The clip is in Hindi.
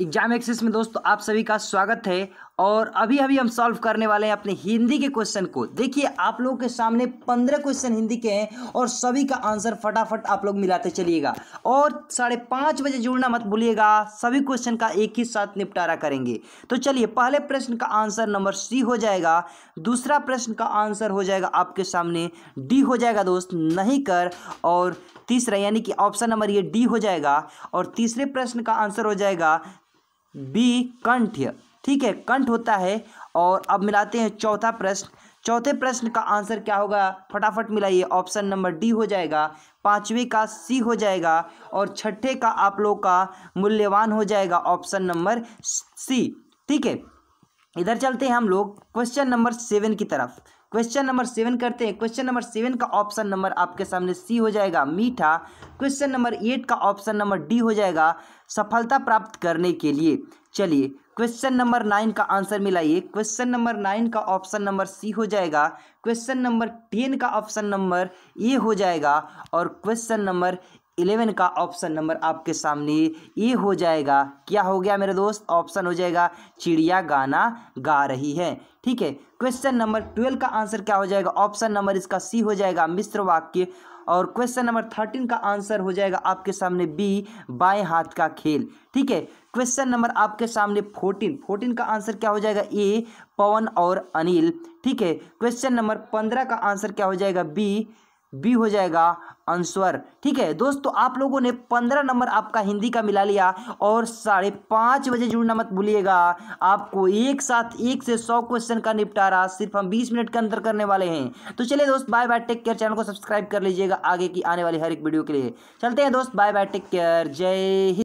एग्जाम एक्सेस में दोस्तों आप सभी का स्वागत है और अभी अभी हम सॉल्व करने वाले हैं अपने हिंदी के क्वेश्चन को देखिए आप लोगों के सामने पंद्रह क्वेश्चन हिंदी के हैं और सभी का आंसर फटाफट आप लोग मिलाते चलिएगा और साढ़े पाँच बजे जुड़ना मत भूलिएगा सभी क्वेश्चन का एक ही साथ निपटारा करेंगे तो चलिए पहले प्रश्न का आंसर नंबर सी हो जाएगा दूसरा प्रश्न का आंसर हो जाएगा आपके सामने डी हो जाएगा दोस्त नहीं कर और तीसरा यानी कि ऑप्शन नंबर ये डी हो जाएगा और तीसरे प्रश्न का आंसर हो जाएगा बी कंठ ठीक है कंठ होता है और अब मिलाते हैं चौथा प्रश्न चौथे प्रश्न का आंसर क्या होगा फटाफट मिलाइए ऑप्शन नंबर डी हो जाएगा पांचवे का सी हो जाएगा और छठे का आप लोग का मूल्यवान हो जाएगा ऑप्शन नंबर सी ठीक है इधर चलते हैं हम लोग क्वेश्चन नंबर सेवन की तरफ क्वेश्चन नंबर सेवन करते हैं क्वेश्चन नंबर सेवन का ऑप्शन नंबर आपके सामने सी हो जाएगा मीठा क्वेश्चन नंबर एट का ऑप्शन नंबर डी हो जाएगा सफलता प्राप्त करने के लिए चलिए क्वेश्चन नंबर नाइन का आंसर मिलाइए क्वेश्चन नंबर नाइन का ऑप्शन नंबर सी हो जाएगा क्वेश्चन नंबर टेन का ऑप्शन नंबर ए हो जाएगा और क्वेश्चन नंबर इलेवन का ऑप्शन नंबर आपके सामने ये हो जाएगा क्या हो गया मेरे दोस्त ऑप्शन हो जाएगा चिड़िया गाना गा रही है ठीक है क्वेश्चन नंबर ट्वेल्व का आंसर क्या हो जाएगा ऑप्शन नंबर इसका सी हो जाएगा मिश्र वाक्य और क्वेश्चन नंबर थर्टीन का आंसर हो जाएगा आपके सामने बी बाएं हाथ का खेल ठीक है क्वेश्चन नंबर आपके सामने फोर्टीन फोर्टीन का आंसर क्या हो जाएगा ए पवन और अनिल ठीक है क्वेश्चन नंबर पंद्रह का आंसर क्या हो जाएगा बी बी हो जाएगा आंसर ठीक है दोस्तों आप लोगों ने पंद्रह नंबर आपका हिंदी का मिला लिया और साढ़े पाँच बजे जुड़ना मत भूलिएगा आपको एक साथ एक से सौ क्वेश्चन का निपटारा सिर्फ हम बीस मिनट के अंदर करने वाले हैं तो चलिए दोस्त bye bye take care channel को सब्सक्राइब कर लीजिएगा आगे की आने वाली हर एक वीडियो के लिए चलते हैं दोस्त बाय बाय टेक केयर जय हिंद